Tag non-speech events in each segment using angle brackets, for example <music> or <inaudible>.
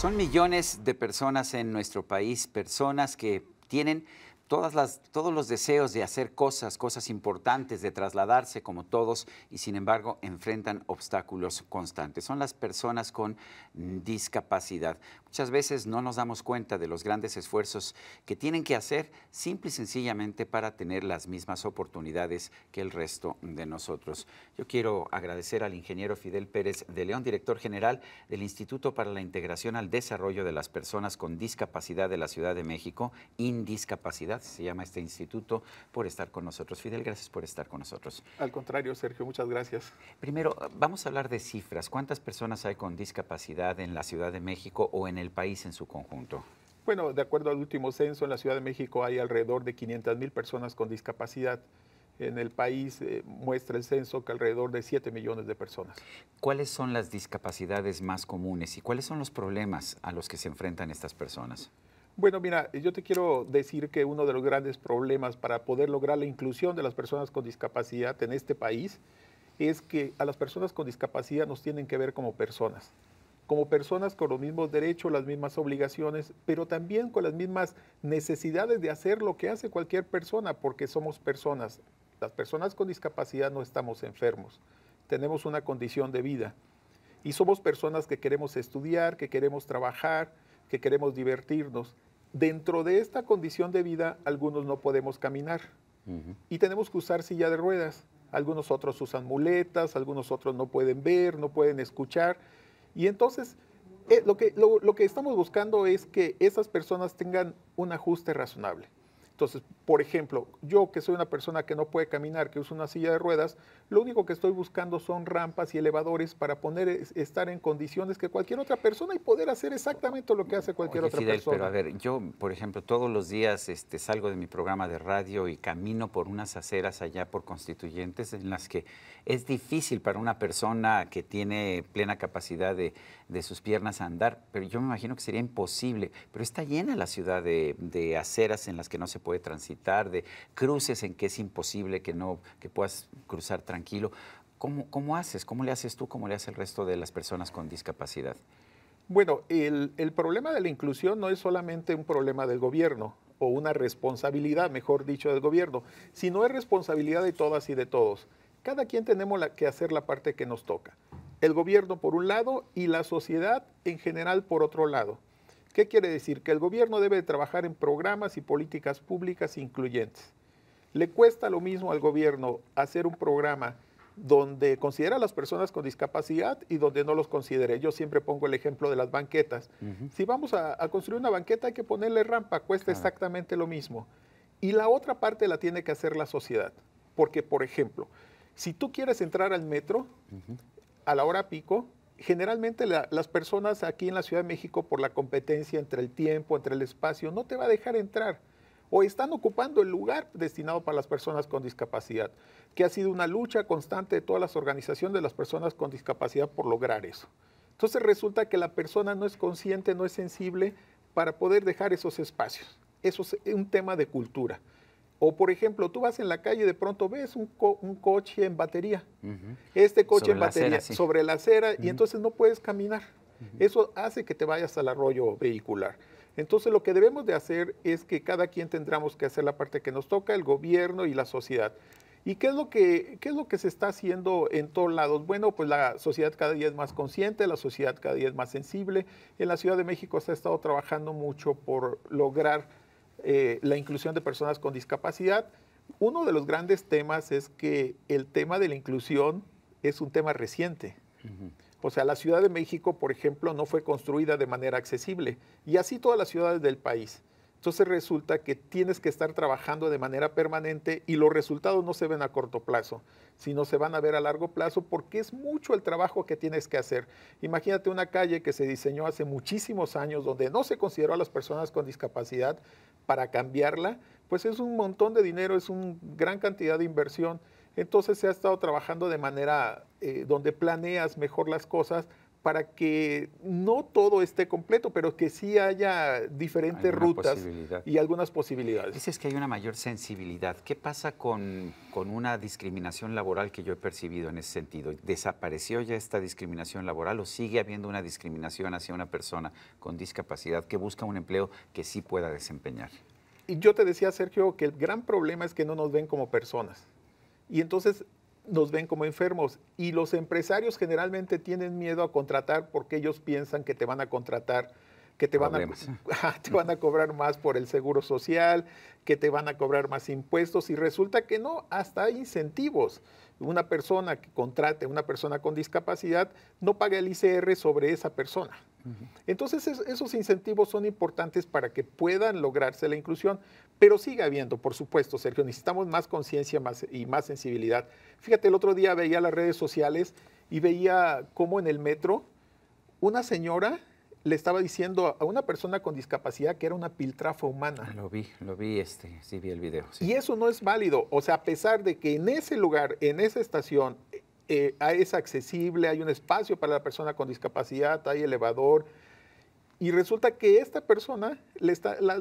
Son millones de personas en nuestro país, personas que tienen todos los deseos de hacer cosas, cosas importantes, de trasladarse como todos, y sin embargo enfrentan obstáculos constantes. Son las personas con discapacidad. Muchas veces no nos damos cuenta de los grandes esfuerzos que tienen que hacer simple y sencillamente para tener las mismas oportunidades que el resto de nosotros. Yo quiero agradecer al ingeniero Fidel Pérez de León, director general del Instituto para la Integración al Desarrollo de las Personas con Discapacidad de la Ciudad de México, Indiscapacidad se llama este instituto, por estar con nosotros. Fidel, gracias por estar con nosotros. Al contrario, Sergio, muchas gracias. Primero, vamos a hablar de cifras. ¿Cuántas personas hay con discapacidad en la Ciudad de México o en el país en su conjunto? Bueno, de acuerdo al último censo, en la Ciudad de México hay alrededor de 500 mil personas con discapacidad. En el país eh, muestra el censo que alrededor de 7 millones de personas. ¿Cuáles son las discapacidades más comunes y cuáles son los problemas a los que se enfrentan estas personas? Bueno, mira, eh, yo te quiero decir que uno de los grandes problemas para poder lograr la inclusión de las personas con discapacidad en este país es que a las personas con discapacidad nos tienen que ver como personas, como personas con los mismos derechos, las mismas obligaciones, pero también con las mismas necesidades de hacer lo que hace cualquier persona, porque somos personas. Las personas con discapacidad no estamos enfermos, tenemos una condición de vida y somos personas que queremos estudiar, que queremos trabajar, que queremos divertirnos Dentro de esta condición de vida, algunos no podemos caminar y tenemos que usar silla de ruedas. Algunos otros usan muletas, algunos otros no pueden ver, no pueden escuchar. Y entonces, eh, lo que estamos buscando es que esas personas tengan un ajuste razonable. Entonces, por ejemplo, yo que soy una persona que no puede caminar, que uso una silla de ruedas, lo único que estoy buscando son rampas y elevadores para poner estar en condiciones que cualquier otra persona y poder hacer exactamente lo que hace cualquier otra persona. Pero a ver, yo, por ejemplo, todos los días este, salgo de mi programa de radio y camino por unas aceras allá por constituyentes en las que es difícil para una persona que tiene plena capacidad de de sus piernas a andar, pero yo me imagino que sería imposible. Pero está llena la ciudad de, aceras en las que no se puede transitar, de cruces en que es imposible que, no, puedas cruzar tranquilo. ¿Cómo, ¿Cómo haces? ¿Cómo le haces tú? ¿Cómo le hace el resto de las personas con discapacidad? Bueno, el, el, problema de la inclusión no es solamente un problema del gobierno o una responsabilidad, mejor dicho, del gobierno, sino es responsabilidad de todas y de todos. Cada quien tenemos la, que hacer la parte que nos toca el gobierno por un lado y la sociedad en general por otro lado. ¿Qué quiere decir? Que el gobierno debe trabajar en programas y políticas públicas incluyentes. Le cuesta lo mismo al gobierno hacer un programa donde considera a las personas con discapacidad y donde no los considere. Yo siempre pongo el ejemplo de las banquetas. Si vamos a, construir una banqueta hay que ponerle rampa, cuesta exactamente lo mismo. Y la otra parte la tiene que hacer la sociedad. Porque, por ejemplo, si tú quieres entrar al metro, a la hora pico, generalmente las personas aquí en la Ciudad de México, por la competencia entre el tiempo, entre el espacio, no te va a dejar entrar o están ocupando el lugar destinado para las personas con discapacidad, que ha sido una lucha constante de todas las organizaciones de las personas con discapacidad por lograr eso. Entonces resulta que la persona no es consciente, no es sensible para poder dejar esos espacios. Eso es un tema de cultura. O por ejemplo, tú vas en la calle y de pronto ves un, coche en batería. Este coche en batería sobre la acera y entonces no puedes caminar. Eso hace que te vayas al arroyo vehicular. Entonces lo que debemos de hacer es que cada quien tendremos que hacer la parte que nos toca, el gobierno y la sociedad. ¿Y qué es lo que, qué es lo que se está haciendo en todos lados? Bueno, pues la sociedad cada día es más consciente, la sociedad cada día es más sensible. En la Ciudad de México se ha estado trabajando mucho por lograr eh, la inclusión de personas con discapacidad. Uno de los grandes temas es que el tema de la inclusión es un tema reciente. O sea, la Ciudad de México, por ejemplo, no fue construida de manera accesible y así todas las ciudades del país. Entonces resulta que tienes que estar trabajando de manera permanente y los resultados no se ven a corto plazo, sino se van a ver a largo plazo porque es mucho el trabajo que tienes que hacer. Imagínate una calle que se diseñó hace muchísimos años donde no se consideró a las personas con discapacidad para cambiarla, pues es un montón de dinero, es una gran cantidad de inversión. Entonces se ha estado trabajando de manera eh, donde planeas mejor las cosas para que no todo esté completo, pero que sí haya diferentes rutas y algunas posibilidades. Dices que hay una mayor sensibilidad. ¿Qué pasa con, con una discriminación laboral que yo he percibido en ese sentido? ¿Desapareció ya esta discriminación laboral o sigue habiendo una discriminación hacia una persona con discapacidad que busca un empleo que sí pueda desempeñar? Y yo te decía, Sergio, que el gran problema es que no nos ven como personas. Y entonces nos ven como enfermos y los empresarios generalmente tienen miedo a contratar porque ellos piensan que te van a contratar que <laughs> te van, a, cobrar más por el seguro social, que te van a cobrar más impuestos y resulta que no, hasta hay incentivos. Una persona que contrate, una persona con discapacidad, no paga el ICR sobre esa persona. Entonces esos incentivos son importantes para que puedan lograrse la inclusión, pero sigue habiendo, por supuesto, Sergio, necesitamos más conciencia más, y más sensibilidad. Fíjate, el otro día veía las redes sociales y veía cómo en el metro una señora le estaba diciendo a una persona con discapacidad que era una piltrafa humana. Lo vi, lo vi, este, sí vi el video. Y eso no es válido. O sea, a pesar de que en ese lugar, en esa estación, eh, ah, es accesible, hay un espacio para la persona con discapacidad, hay elevador. Y resulta que esta persona lo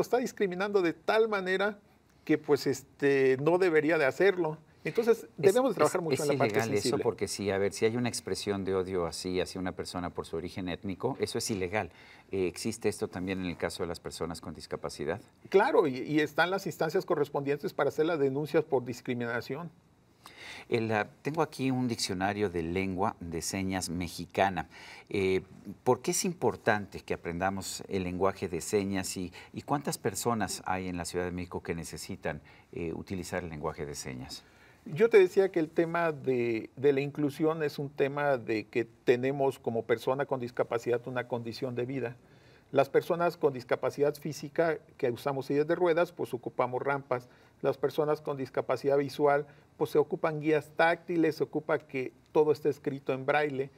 está discriminando de tal manera que pues este, no debería de hacerlo. Entonces debemos trabajar mucho en la parte sensible. eso porque si, a ver, si hay una expresión de odio así hacia una persona por su origen étnico, eso es ilegal. Eh, ¿Existe esto también en el caso de las personas con discapacidad? Claro, y están las instancias correspondientes para hacer las denuncias por discriminación. Ah, tengo aquí un diccionario de lengua de señas mexicana. Eh, ¿Por qué es importante que aprendamos el lenguaje de señas y, cuántas personas hay en la Ciudad de México que necesitan eh, utilizar el lenguaje de señas? Yo te decía que el tema de, de, la inclusión es un tema de que tenemos como persona con discapacidad una condición de vida. Las personas con discapacidad física que usamos sillas de ruedas, pues ocupamos rampas las personas con discapacidad visual, pues se ocupan guías táctiles, se ocupa que todo esté escrito en braille,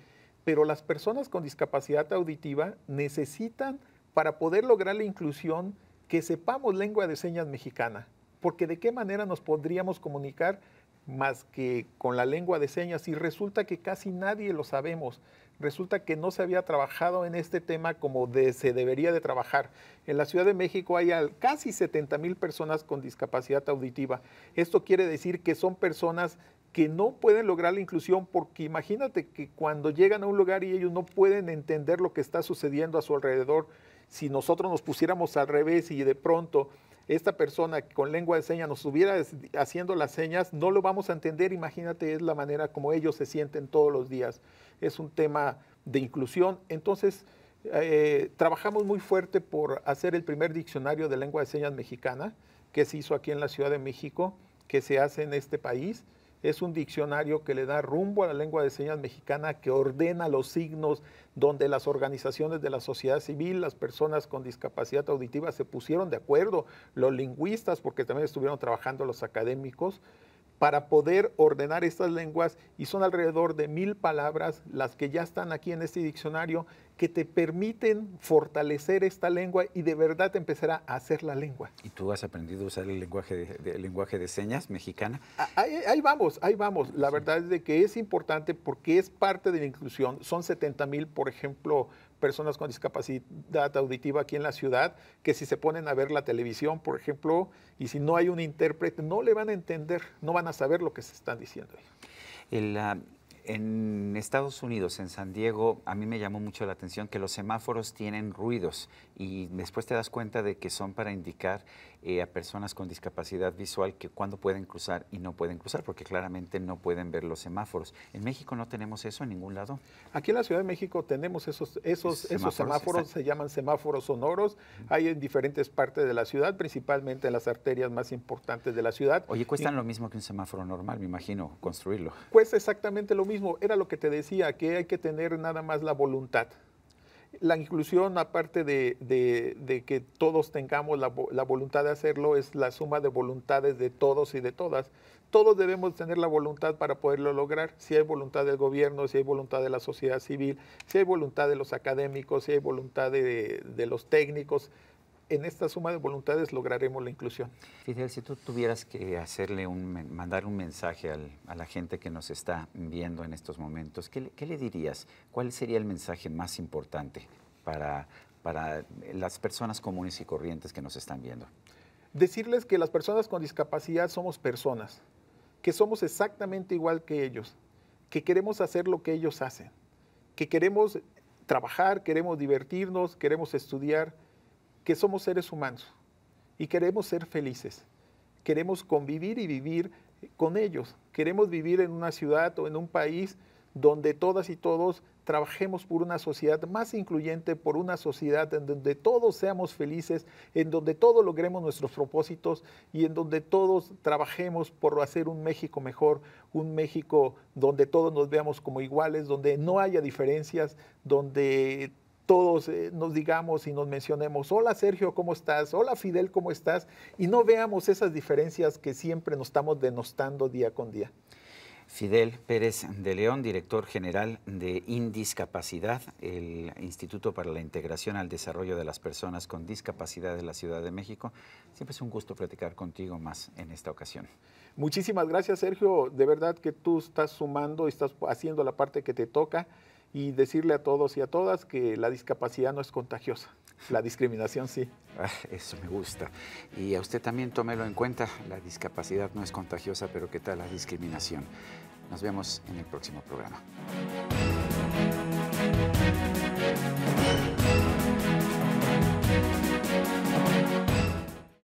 pero las personas con discapacidad auditiva necesitan, para poder lograr la inclusión, que sepamos lengua de señas mexicana, porque de qué manera nos podríamos comunicar más que con la lengua de señas y resulta que casi nadie lo sabemos resulta que no se había trabajado en este tema como se debería de trabajar. En la Ciudad de México hay casi 70 mil personas con discapacidad auditiva. Esto quiere decir que son personas que no pueden lograr la inclusión porque imagínate que cuando llegan a un lugar y ellos no pueden entender lo que está sucediendo a su alrededor, si nosotros nos pusiéramos al revés y de pronto esta persona con lengua de señas nos estuviera haciendo las señas, no lo vamos a entender. Imagínate, es la manera como ellos se sienten todos los días. Es un tema de inclusión. Entonces, eh, trabajamos muy fuerte por hacer el primer diccionario de lengua de señas mexicana que se hizo aquí en la Ciudad de México, que se hace en este país es un diccionario que le da rumbo a la lengua de señas mexicana, que ordena los signos donde las organizaciones de la sociedad civil, las personas con discapacidad auditiva se pusieron de acuerdo, los lingüistas, porque también estuvieron trabajando los académicos, para poder ordenar estas lenguas y son alrededor de mil palabras las que ya están aquí en este diccionario que te permiten fortalecer esta lengua y de verdad empezar a hacer la lengua. ¿Y tú has aprendido a usar el lenguaje de, lenguaje de señas mexicana? Ahí, vamos, ahí vamos. La verdad es de que es importante porque es parte de la inclusión. Son 70 mil, por ejemplo, personas con discapacidad auditiva aquí en la ciudad que si se ponen a ver la televisión, por ejemplo, y si no hay un intérprete, no le van a entender, no van a saber lo que se están diciendo. El, ah, en Estados Unidos, en San Diego, a mí me llamó mucho la atención que los semáforos tienen ruidos y después te das cuenta de que son para indicar eh, a personas con discapacidad visual que cuando pueden cruzar y no pueden cruzar, porque claramente no pueden ver los semáforos. En México no tenemos eso en ningún lado. Aquí en la Ciudad de México tenemos esos, esos semáforos, esos semáforos se llaman semáforos sonoros. Hay en diferentes partes de la ciudad, principalmente en las arterias más importantes de la ciudad. Oye, cuestan lo mismo que un semáforo normal, me imagino, construirlo. Cuesta exactamente lo mismo. Era lo que te decía, que hay que tener nada más la voluntad. La inclusión, aparte de, que todos tengamos la, voluntad de hacerlo, es la suma de voluntades de todos y de todas. Todos debemos tener la voluntad para poderlo lograr. Si hay voluntad del gobierno, si hay voluntad de la sociedad civil, si hay voluntad de los académicos, si hay voluntad de los técnicos, en esta suma de voluntades lograremos la inclusión. Fidel, si tú tuvieras que hacerle un, mandar un mensaje a la gente que nos está viendo en estos momentos, ¿qué, le dirías? ¿Cuál sería el mensaje más importante para, para las personas comunes y corrientes que nos están viendo? Decirles que las personas con discapacidad somos personas, que somos exactamente igual que ellos, que queremos hacer lo que ellos hacen, que queremos trabajar, queremos divertirnos, queremos estudiar que somos seres humanos y queremos ser felices. Queremos convivir y vivir con ellos. Queremos vivir en una ciudad o en un país donde todas y todos trabajemos por una sociedad más incluyente, por una sociedad en donde todos seamos felices, en donde todos logremos nuestros propósitos y en donde todos trabajemos por hacer un México mejor, un México donde todos nos veamos como iguales, donde no haya diferencias, donde todos eh, nos digamos y nos mencionemos, hola Sergio, ¿cómo estás? Hola Fidel, ¿cómo estás? Y no veamos esas diferencias que siempre nos estamos denostando día con día. Fidel Pérez de León, director general de Indiscapacidad, el Instituto para la Integración al Desarrollo de las Personas con Discapacidad de la Ciudad de México. Siempre es un gusto platicar contigo más en esta ocasión. Muchísimas gracias, Sergio. De verdad que tú estás sumando y estás haciendo la parte que te toca y decirle a todos y a todas que la discapacidad no es contagiosa. La discriminación sí. Ah, eso me gusta. Y a usted también tómelo en cuenta. La discapacidad no es contagiosa, pero ¿qué tal la discriminación? Nos vemos en el próximo programa.